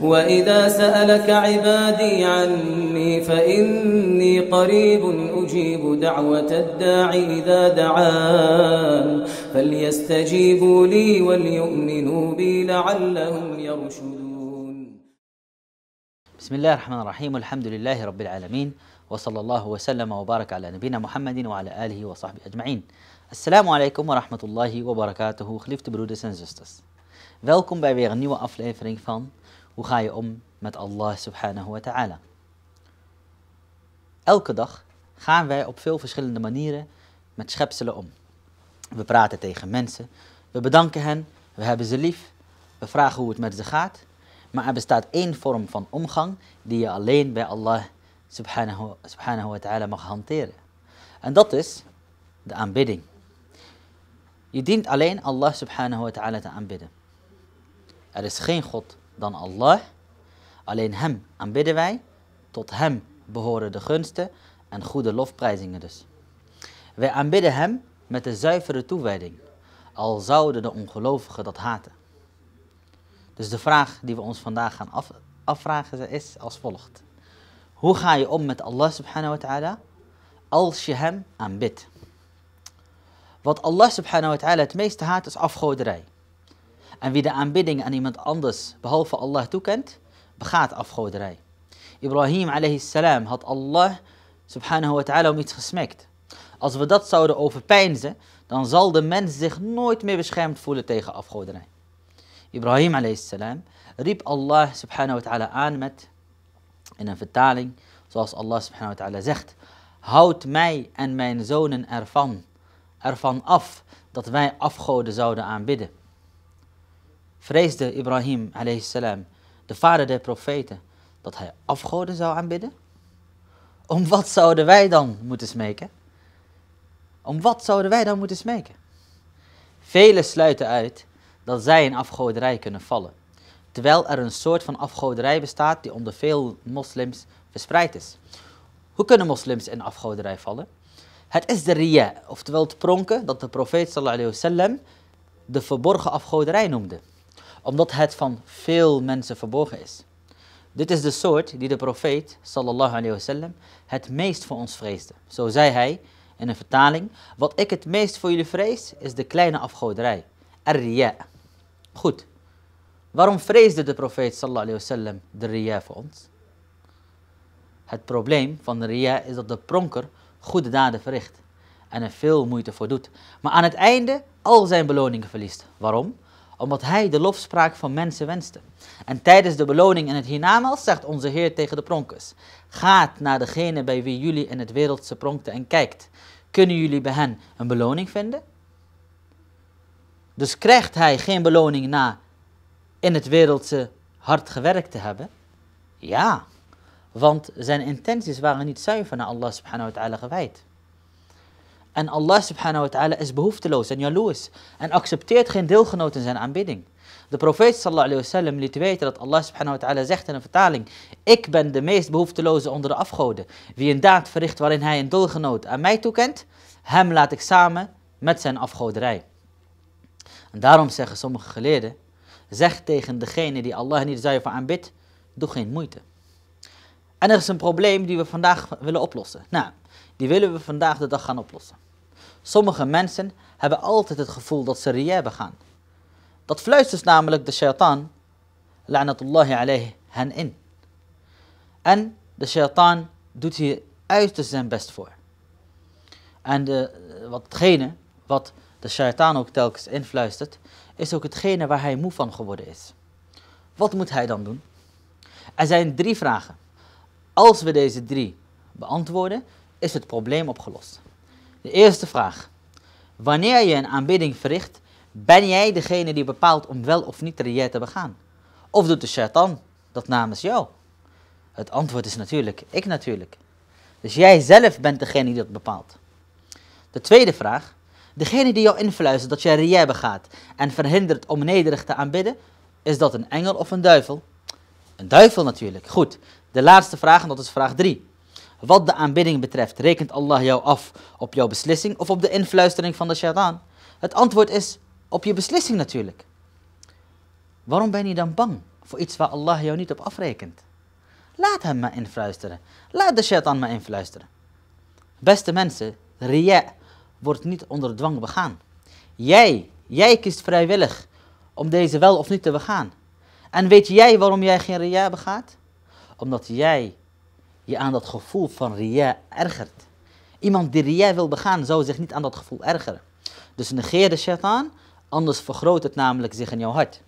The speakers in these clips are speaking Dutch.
وإذا سألك عبادي عني فإني قريب أجيب دعوة الداع إذا دعان فليستجيبوا لي وليؤمنوا بي لعلهم يرشدون بسم الله الرحمن الرحيم والحمد لله رب العالمين وصلى الله وسلم وبارك على نبينا محمد وعلى آله وصحبه أجمعين السلام عليكم ورحمة الله وبركاته geliefde broeders en Welkom bij weer een nieuwe aflevering van Hoe ga je om met Allah subhanahu wa ta'ala? Elke dag gaan wij op veel verschillende manieren met schepselen om. We praten tegen mensen, we bedanken hen, we hebben ze lief, we vragen hoe het met ze gaat. Maar er bestaat één vorm van omgang die je alleen bij Allah subhanahu wa ta'ala mag hanteren. En dat is de aanbidding. Je dient alleen Allah subhanahu wa ta'ala te aanbidden. Er is geen God dan Allah. Alleen Hem aanbidden wij, tot Hem behoren de gunsten en goede lofprijzingen dus. Wij aanbidden Hem met de zuivere toewijding, al zouden de ongelovigen dat haten. Dus de vraag die we ons vandaag gaan afvragen is als volgt. Hoe ga je om met Allah subhanahu wa ta'ala als je hem aanbidt? Wat Allah subhanahu wa ta'ala het meeste haat is afgoderij. En wie de aanbidding aan iemand anders behalve Allah toekent, begaat afgoderij. Ibrahim salam had Allah subhanahu wa ta'ala om iets gesmekt. Als we dat zouden overpeinzen, dan zal de mens zich nooit meer beschermd voelen tegen afgoderij. Ibrahim salam riep Allah subhanahu wa ta'ala aan met, in een vertaling, zoals Allah subhanahu wa ta'ala zegt, houd mij en mijn zonen ervan, ervan af dat wij afgoden zouden aanbidden vreesde Ibrahim salam, de vader der profeten, dat hij afgoden zou aanbidden? Om wat zouden wij dan moeten smeken? Om wat zouden wij dan moeten smeken? Velen sluiten uit dat zij in afgoderij kunnen vallen, terwijl er een soort van afgoderij bestaat die onder veel moslims verspreid is. Hoe kunnen moslims in afgoderij vallen? Het is de riya, oftewel het pronken dat de profeet sallallahu de verborgen afgoderij noemde omdat het van veel mensen verborgen is. Dit is de soort die de profeet sallallahu alayhi wasallam het meest voor ons vreesde. Zo zei hij in een vertaling: Wat ik het meest voor jullie vrees is de kleine afgoderij, ar-riya. Goed. Waarom vreesde de profeet sallallahu alayhi wasallam de riya voor ons? Het probleem van de riya is dat de pronker goede daden verricht en er veel moeite voor doet, maar aan het einde al zijn beloningen verliest. Waarom? omdat hij de lofspraak van mensen wenste. En tijdens de beloning in het hiernamaals zegt onze Heer tegen de pronkers: Gaat naar degene bij wie jullie in het wereldse pronkten en kijkt. Kunnen jullie bij hen een beloning vinden? Dus krijgt hij geen beloning na in het wereldse hard gewerkt te hebben? Ja, want zijn intenties waren niet zuiver naar Allah subhanahu wa ta'ala gewijd. En Allah subhanahu wa ta'ala is behoefteloos en jaloers en accepteert geen deelgenoot in zijn aanbidding. De profeet sallallahu alayhi wasallam liet weten dat Allah subhanahu wa ta'ala zegt in een vertaling: Ik ben de meest behoefteloze onder de afgoden. Wie een daad verricht waarin hij een deelgenoot aan mij toekent, hem laat ik samen met zijn afgoderij. En daarom zeggen sommige geleerden: zeg tegen degene die Allah niet zuiver aanbidt, doe geen moeite. En er is een probleem die we vandaag willen oplossen. Nou, die willen we vandaag de dag gaan oplossen. Sommige mensen hebben altijd het gevoel dat ze riyah begaan. Dat fluistert namelijk de shaitaan, la'natullahi alayhi, hen in. En de shaitaan doet hier uiterst zijn best voor. En de, watgene wat de shaitaan ook telkens influistert, is ook hetgene waar hij moe van geworden is. Wat moet hij dan doen? Er zijn drie vragen. Als we deze drie beantwoorden, is het probleem opgelost. De eerste vraag. Wanneer je een aanbidding verricht, ben jij degene die bepaalt om wel of niet riyah te begaan? Of doet de shaitan dat namens jou? Het antwoord is natuurlijk, ik natuurlijk. Dus jij zelf bent degene die dat bepaalt. De tweede vraag. Degene die jou influistert dat jij riyah begaat en verhindert om nederig te aanbidden, is dat een engel of een duivel? Een duivel natuurlijk. Goed, de laatste vraag, en dat is vraag 3. Wat de aanbidding betreft, rekent Allah jou af op jouw beslissing of op de influistering van de shaitaan? Het antwoord is op je beslissing natuurlijk. Waarom ben je dan bang voor iets waar Allah jou niet op afrekent? Laat hem maar influisteren. Laat de shaitan maar influisteren. Beste mensen, Ria wordt niet onder dwang begaan. Jij, jij kiest vrijwillig om deze wel of niet te begaan. En weet jij waarom jij geen Ria begaat? Omdat jij je aan dat gevoel van ria ergert. Iemand die ria wil begaan, zou zich niet aan dat gevoel ergeren. Dus negeer de shaitaan, anders vergroot het namelijk zich in jouw hart.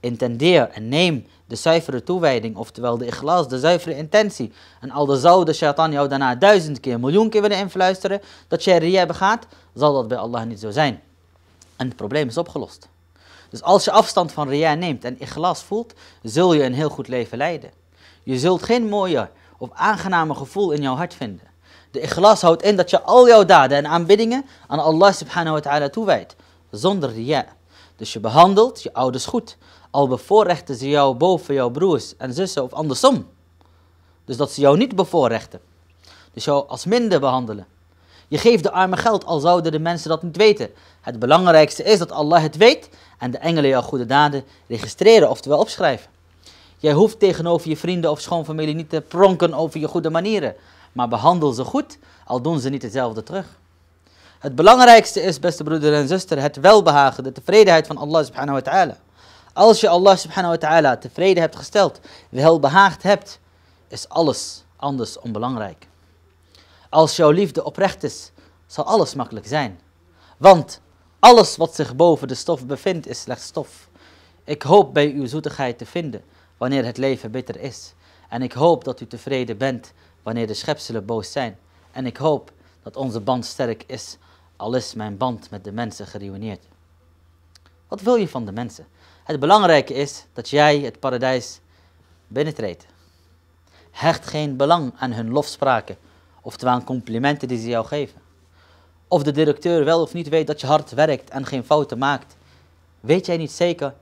Intendeer en neem de zuivere toewijding, oftewel de ikhlas, de zuivere intentie. En al de zou de shaitaan jou daarna duizend keer, miljoen keer willen influisteren dat jij ria begaat, zal dat bij Allah niet zo zijn. En het probleem is opgelost. Dus als je afstand van ria neemt en ikhlas voelt, zul je een heel goed leven leiden. Je zult geen mooier, of aangename gevoel in jouw hart vinden. De ikhlas houdt in dat je al jouw daden en aanbiddingen aan Allah subhanahu wa ta'ala toewijdt, zonder ria. Dus je behandelt je ouders goed, al bevoorrechten ze jou boven jouw broers en zussen of andersom. Dus dat ze jou niet bevoorrechten. Dus jou als minder behandelen. Je geeft de armen geld, al zouden de mensen dat niet weten. Het belangrijkste is dat Allah het weet en de engelen jouw goede daden registreren, oftewel opschrijven. Jij hoeft tegenover je vrienden of schoonfamilie niet te pronken over je goede manieren. Maar behandel ze goed, al doen ze niet hetzelfde terug. Het belangrijkste is, beste broeder en zuster, het welbehagen, de tevredenheid van Allah subhanahu wa ta'ala. Als je Allah subhanahu wa ta'ala tevreden hebt gesteld, welbehaagd hebt, is alles anders onbelangrijk. Als jouw liefde oprecht is, zal alles makkelijk zijn. Want alles wat zich boven de stof bevindt, is slechts stof. Ik hoop bij uw zoetigheid te vinden wanneer het leven bitter is. En ik hoop dat u tevreden bent wanneer de schepselen boos zijn. En ik hoop dat onze band sterk is, al is mijn band met de mensen geruineerd. Wat wil je van de mensen? Het belangrijke is dat jij het paradijs binnentreedt. Hecht geen belang aan hun lofspraken, oftewel aan complimenten die ze jou geven. Of de directeur wel of niet weet dat je hard werkt en geen fouten maakt. Weet jij niet zeker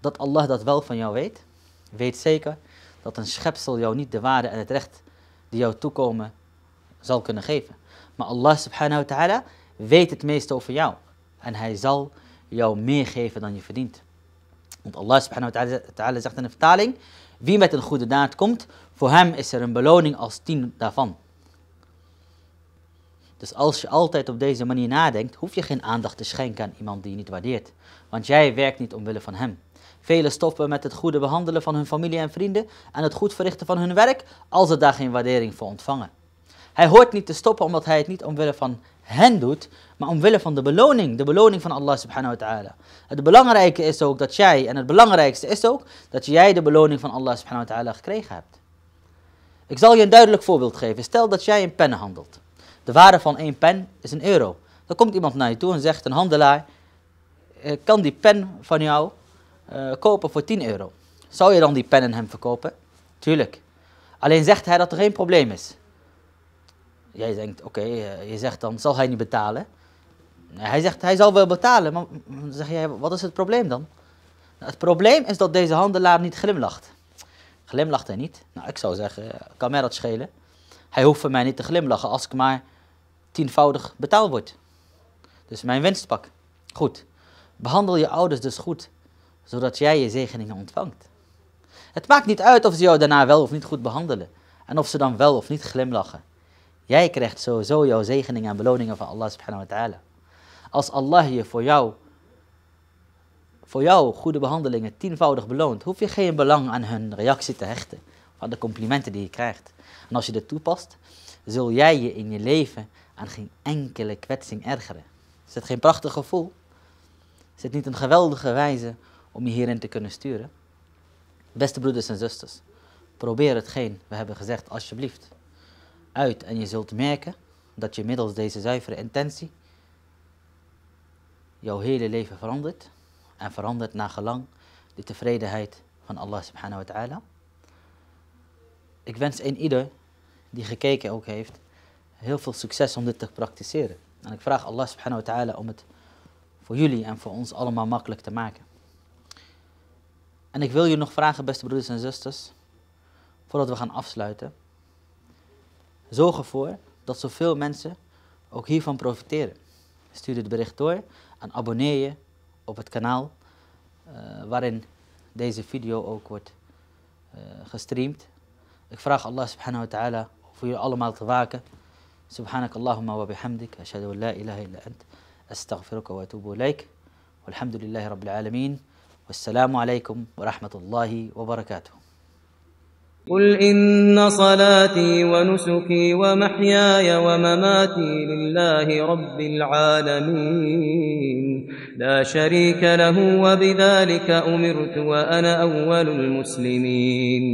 dat Allah dat wel van jou weet? Weet zeker dat een schepsel jou niet de waarde en het recht die jou toekomen zal kunnen geven. Maar Allah subhanahu wa ta'ala weet het meeste over jou. En hij zal jou meer geven dan je verdient. Want Allah subhanahu wa ta'ala zegt in de vertaling, wie met een goede daad komt, voor hem is er een beloning als tien daarvan. Dus als je altijd op deze manier nadenkt, hoef je geen aandacht te schenken aan iemand die je niet waardeert. Want jij werkt niet omwille van hem. Velen stoppen met het goede behandelen van hun familie en vrienden en het goed verrichten van hun werk als ze daar geen waardering voor ontvangen. Hij hoort niet te stoppen omdat hij het niet omwille van hen doet, maar omwille van de beloning, de beloning van Allah subhanahu wa ta'ala. Het belangrijke is ook dat jij, en het belangrijkste is ook, dat jij de beloning van Allah subhanahu wa ta'ala gekregen hebt. Ik zal je een duidelijk voorbeeld geven. Stel dat jij een pen handelt. De waarde van één pen is een euro. Dan komt iemand naar je toe en zegt, een handelaar, eh, kan die pen van jou eh, kopen voor 10 euro. Zou je dan die pennen hem verkopen? Tuurlijk. Alleen zegt hij dat er geen probleem is. Jij denkt, oké, eh, je zegt dan, zal hij niet betalen? Hij zegt, hij zal wel betalen, maar dan zeg jij, wat is het probleem dan? Nou, het probleem is dat deze handelaar niet glimlacht. Glimlacht hij niet? Nou, ik zou zeggen, kan mij dat schelen? Hij hoeft voor mij niet te glimlachen als ik maar tienvoudig betaald word. Dus mijn winst pak. Goed. Behandel je ouders dus goed zodat jij je zegeningen ontvangt. Het maakt niet uit of ze jou daarna wel of niet goed behandelen en of ze dan wel of niet glimlachen. Jij krijgt sowieso jouw zegeningen en beloningen van Allah subhanahu wa ta'ala. Als Allah je voor jou, voor jou goede behandelingen tienvoudig beloont, hoef je geen belang aan hun reactie te hechten, of aan de complimenten die je krijgt. En als je dit toepast, zul jij je in je leven aan geen enkele kwetsing ergeren. Is het geen prachtig gevoel? Is het niet een geweldige wijze om je hierin te kunnen sturen. Beste broeders en zusters, probeer hetgeen we hebben gezegd alsjeblieft uit en je zult merken dat je middels deze zuivere intentie jouw hele leven verandert en verandert naar gelang de tevredenheid van Allah subhanahu wa ta'ala. Ik wens een ieder die gekeken ook heeft heel veel succes om dit te praktiseren. En ik vraag Allah subhanahu wa ta'ala om het voor jullie en voor ons allemaal makkelijk te maken. En ik wil je nog vragen, beste broeders en zusters, voordat we gaan afsluiten. Zorg ervoor dat zoveel mensen ook hiervan profiteren. Stuur dit bericht door en abonneer je op het kanaal eh, waarin deze video ook wordt eh, gestreamd. Ik vraag Allah subhanahu wa ta'ala voor jullie allemaal te waken. سبحانك wa وبحمدك أشهد أن لا إله إلا أنت Astaghfiruka wa atubu والحمد لله رب العالمين والسلام عليكم ورحمة الله وبركاته قل إن صلاتي ونسكي ومحياي ومماتي لله رب العالمين لا شريك له وبذلك أمرت وأنا أول المسلمين